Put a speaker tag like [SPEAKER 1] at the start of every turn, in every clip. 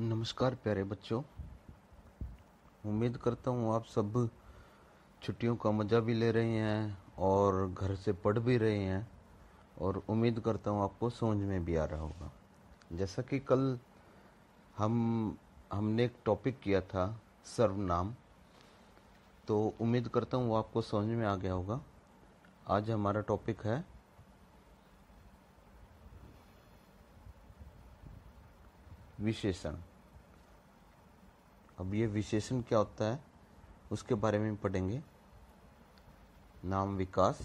[SPEAKER 1] नमस्कार प्यारे बच्चों उम्मीद करता हूँ आप सब छुट्टियों का मज़ा भी ले रहे हैं और घर से पढ़ भी रहे हैं और उम्मीद करता हूँ आपको समझ में भी आ रहा होगा जैसा कि कल हम हमने एक टॉपिक किया था सर्वनाम तो उम्मीद करता हूँ वो आपको समझ में आ गया होगा आज हमारा टॉपिक है विशेषण अब ये विशेषण क्या होता है उसके बारे में पढ़ेंगे नाम विकास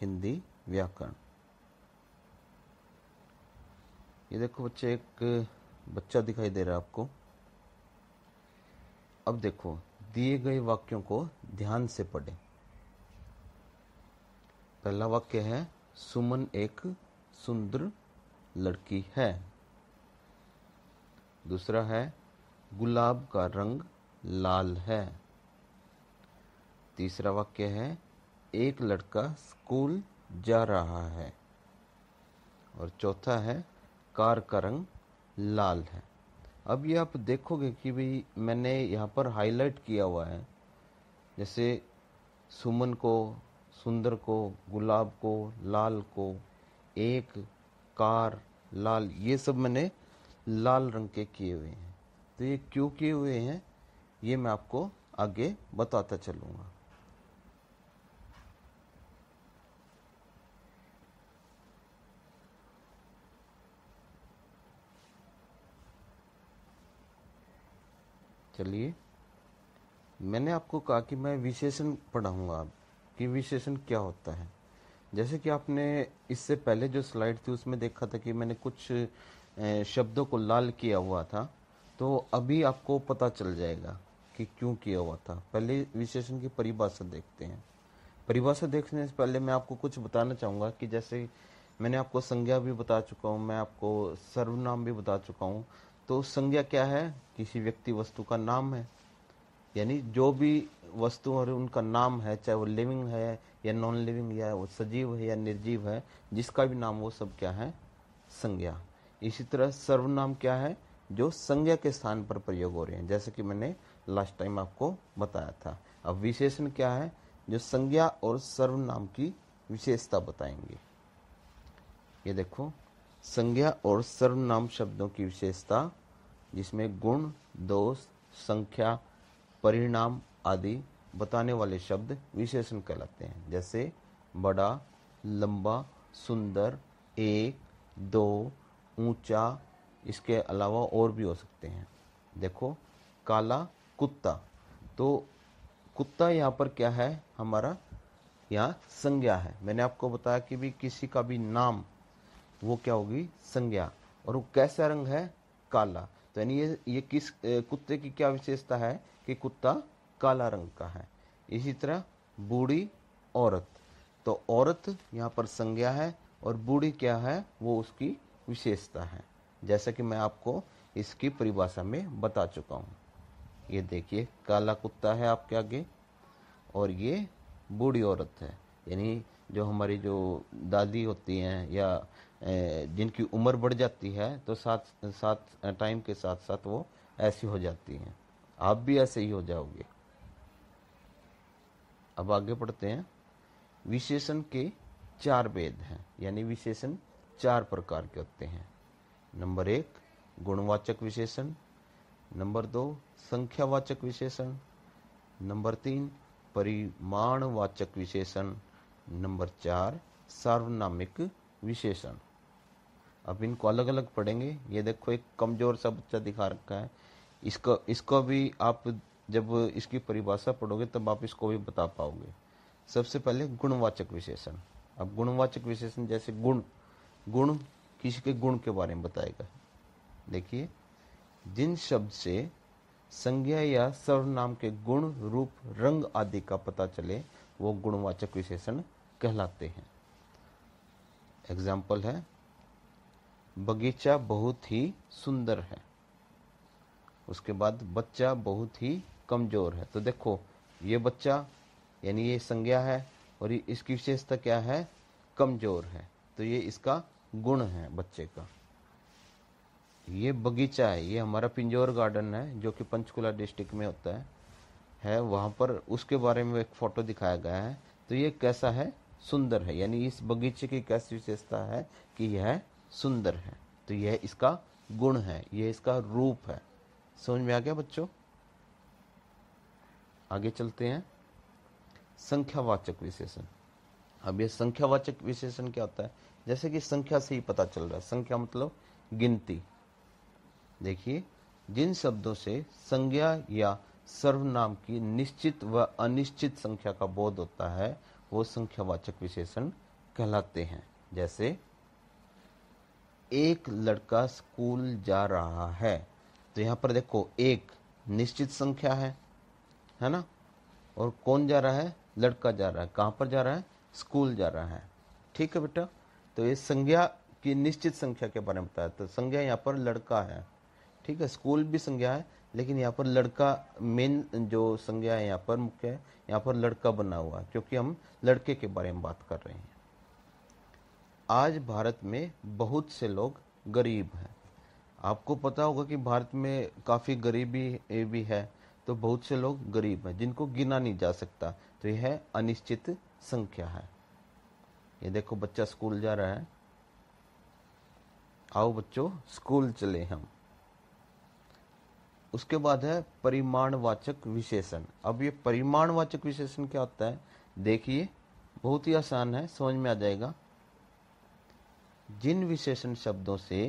[SPEAKER 1] हिंदी व्याकरण ये देखो बच्चे एक बच्चा दिखाई दे रहा है आपको अब देखो दिए गए वाक्यों को ध्यान से पढ़ें पहला वाक्य है सुमन एक सुंदर लड़की है दूसरा है गुलाब का रंग लाल है तीसरा वाक्य है एक लड़का स्कूल जा रहा है और चौथा है कार का रंग लाल है अब ये आप देखोगे कि भाई मैंने यहाँ पर हाईलाइट किया हुआ है जैसे सुमन को सुंदर को गुलाब को लाल को एक कार लाल ये सब मैंने लाल रंग के किए हुए हैं तो ये क्यों किए हुए हैं ये मैं आपको आगे बताता चलूँगा चलिए मैंने आपको कहा कि मैं विशेषण पढ़ाऊंगा आप कि विशेषण क्या होता है जैसे कि आपने इससे पहले जो स्लाइड थी उसमें देखा था कि मैंने कुछ शब्दों को लाल किया हुआ था तो अभी आपको पता चल जाएगा कि क्यों किया हुआ था पहले विशेषण की परिभाषा देखते हैं परिभाषा देखने से पहले मैं आपको कुछ बताना चाहूँगा कि जैसे मैंने आपको संज्ञा भी बता चुका हूँ मैं आपको सर्वनाम भी बता चुका हूँ तो संज्ञा क्या है किसी व्यक्ति वस्तु का नाम है यानी जो भी वस्तु और उनका नाम है चाहे वो लिविंग है या नॉन लिविंग या वो सजीव है या निर्जीव है जिसका भी नाम वो सब क्या है संज्ञा इसी तरह सर्वनाम क्या है जो संज्ञा के स्थान पर प्रयोग हो रहे हैं जैसे कि मैंने लास्ट टाइम आपको बताया था अब विशेषण क्या है जो संज्ञा और सर्वनाम की विशेषता बताएंगे ये देखो संज्ञा और सर्वनाम शब्दों की विशेषता जिसमें गुण दोष संख्या परिणाम आदि बताने वाले शब्द विशेषण कहलाते हैं जैसे बड़ा लंबा सुंदर एक दो ऊंचा इसके अलावा और भी हो सकते हैं देखो काला कुत्ता तो कुत्ता यहाँ पर क्या है हमारा यहाँ संज्ञा है मैंने आपको बताया कि भी किसी का भी नाम वो क्या होगी संज्ञा और वो कैसा रंग है काला तो यानी ये ये किस कुत्ते की क्या विशेषता है कि कुत्ता काला रंग का है इसी तरह बूढ़ी औरत तो औरत यहाँ पर संज्ञा है और बूढ़ी क्या है वो उसकी विशेषता है जैसा कि मैं आपको इसकी परिभाषा में बता चुका हूँ ये देखिए काला कुत्ता है आपके आगे और ये बूढ़ी औरत है यानी जो हमारी जो दादी होती हैं या जिनकी उम्र बढ़ जाती है तो साथ साथ टाइम के साथ साथ वो ऐसी हो जाती हैं आप भी ऐसे ही हो जाओगे अब आगे पढ़ते हैं विशेषण के चार वेद हैं यानी विशेषण चार प्रकार के होते हैं नंबर एक गुणवाचक विशेषण नंबर दो संख्यावाचक विशेषण नंबर तीन परिमाणवाचक विशेषण नंबर चार सार्वनामिक विशेषण अब इनको अलग अलग पढ़ेंगे ये देखो एक कमजोर सा बच्चा दिखा रखा है इसको इसको भी आप जब इसकी परिभाषा पढ़ोगे तब आप इसको भी बता पाओगे सबसे पहले गुणवाचक विशेषण अब गुणवाचक विशेषण जैसे गुण गुण किसी के गुण के बारे में बताएगा देखिए जिन शब्द से संज्ञा या सर्वनाम के गुण रूप रंग आदि का पता चले वो गुणवाचक विशेषण कहलाते हैं एग्जाम्पल है बगीचा बहुत ही सुंदर है उसके बाद बच्चा बहुत ही कमज़ोर है तो देखो ये बच्चा यानी ये संज्ञा है और इसकी विशेषता क्या है कमज़ोर है तो ये इसका गुण है बच्चे का ये बगीचा है ये हमारा पिंजौर गार्डन है जो कि पंचकुला डिस्ट्रिक्ट में होता है है वहाँ पर उसके बारे में एक फ़ोटो दिखाया गया है तो ये कैसा है सुंदर है यानी इस बगीचे की कैसी विशेषता है कि यह सुंदर है तो यह इसका गुण है यह इसका रूप है समझ में आ गया बच्चों आगे चलते हैं संख्यावाचक विशेषण अब यह संख्यावाचक विशेषण क्या होता है जैसे कि संख्या से ही पता चल रहा है संख्या मतलब गिनती देखिए जिन शब्दों से संज्ञा या सर्वनाम की निश्चित व अनिश्चित संख्या का बोध होता है वो संख्यावाचक विशेषण कहलाते हैं जैसे एक लड़का स्कूल जा रहा है तो यहां पर देखो एक निश्चित संख्या है है ना और कौन जा रहा है लड़का जा रहा है कहां पर जा रहा है स्कूल जा रहा है ठीक है बेटा तो ये संज्ञा की निश्चित संख्या के बारे में बताया तो संज्ञा यहाँ पर लड़का है ठीक है स्कूल भी संज्ञा है लेकिन यहाँ पर लड़का मेन जो संज्ञा है यहाँ पर मुख्य है यहाँ पर लड़का बना हुआ है क्योंकि हम लड़के के बारे में बात कर रहे हैं आज भारत में बहुत से लोग गरीब हैं आपको पता होगा कि भारत में काफ़ी गरीबी भी है तो बहुत से लोग गरीब हैं जिनको गिना नहीं जा सकता तो यह अनिश्चित संख्या है ये देखो बच्चा स्कूल जा रहा है आओ बच्चों स्कूल चले हम उसके बाद है परिमाणवाचक विशेषण अब ये परिमाणवाचक विशेषण क्या होता है देखिए बहुत ही आसान है समझ में आ जाएगा जिन विशेषण शब्दों से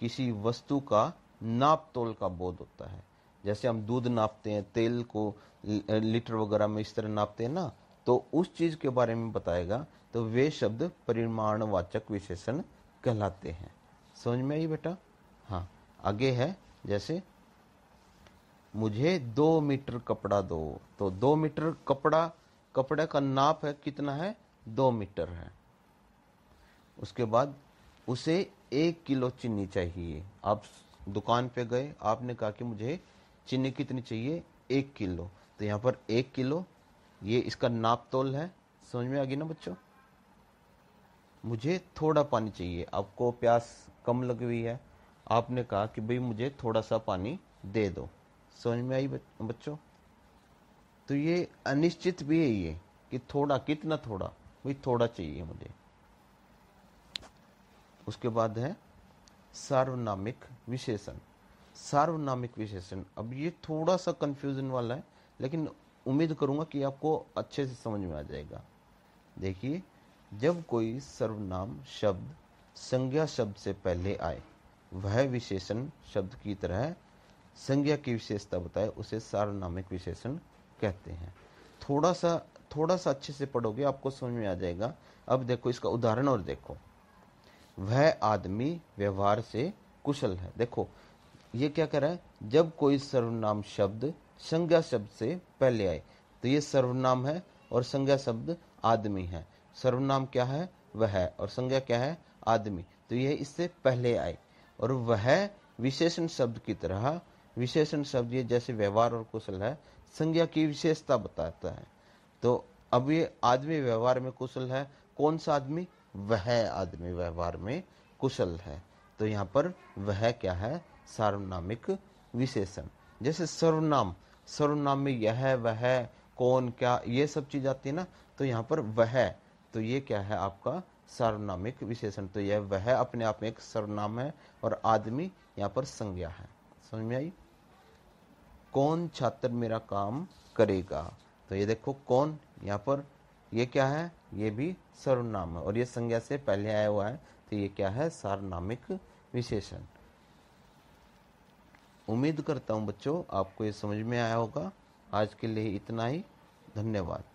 [SPEAKER 1] किसी वस्तु का नाप तोल का बोध होता है जैसे हम दूध नापते हैं तेल को लीटर वगैरह में इस तरह नापते हैं ना तो उस चीज के बारे में बताएगा तो वे शब्द परिमाणवाचक विशेषण कहलाते हैं समझ में आई बेटा हाँ आगे है जैसे मुझे दो मीटर कपड़ा दो तो दो मीटर कपड़ा कपड़े का नाप है कितना है दो मीटर है उसके बाद उसे एक किलो चीनी चाहिए आप दुकान पे गए आपने कहा कि मुझे चीनी कितनी चाहिए एक किलो तो यहाँ पर एक किलो ये इसका नाप तोल है समझ में आ गई ना बच्चों मुझे थोड़ा पानी चाहिए आपको प्यास कम लग हुई है आपने कहा कि भाई मुझे थोड़ा सा पानी दे दो समझ में आई बच्चों तो ये अनिश्चित भी है ये कि थोड़ा कितना थोड़ा भाई थोड़ा चाहिए मुझे उसके बाद है सार्वनामिक विशेषण सार्वनामिक विशेषण अब ये थोड़ा सा कंफ्यूजन वाला है लेकिन उम्मीद करूँगा कि आपको अच्छे से समझ में आ जाएगा देखिए जब कोई सर्वनाम शब्द संज्ञा शब्द से पहले आए वह विशेषण शब्द की तरह संज्ञा की विशेषता बताए उसे सार्वनामिक विशेषण कहते हैं थोड़ा सा थोड़ा सा अच्छे से पढ़ोगे आपको समझ में आ जाएगा अब देखो इसका उदाहरण और देखो वह आदमी व्यवहार से कुशल है देखो ये क्या कह रहा है जब कोई सर्वनाम शब्द संज्ञा शब्द से पहले आए तो ये सर्वनाम है और संज्ञा शब्द आदमी है सर्वनाम क्या है वह है और संज्ञा क्या है आदमी तो यह इससे पहले आए और वह विशेषण शब्द की तरह विशेषण शब्द ये जैसे व्यवहार और कुशल है संज्ञा की विशेषता बताता है तो अब ये आदमी व्यवहार में कुशल है कौन सा आदमी वह आदमी व्यवहार में कुशल है तो यहाँ पर वह क्या है सार्वनामिक विशेषण जैसे सर्वनाम सर्वनाम में यह वह कौन क्या ये सब चीज़ आती है ना तो यहाँ पर वह तो ये क्या है आपका सर्वनामिक विशेषण तो यह वह अपने आप में एक सर्वनाम है और आदमी यहाँ पर संज्ञा है समझ में आई कौन छात्र मेरा काम करेगा तो ये देखो कौन यहाँ पर ये क्या है ये भी सर्वनाम है और ये संज्ञा से पहले आया हुआ है तो ये क्या है सार्वनामिक विशेषण उम्मीद करता हूँ बच्चों आपको ये समझ में आया होगा आज के लिए इतना ही धन्यवाद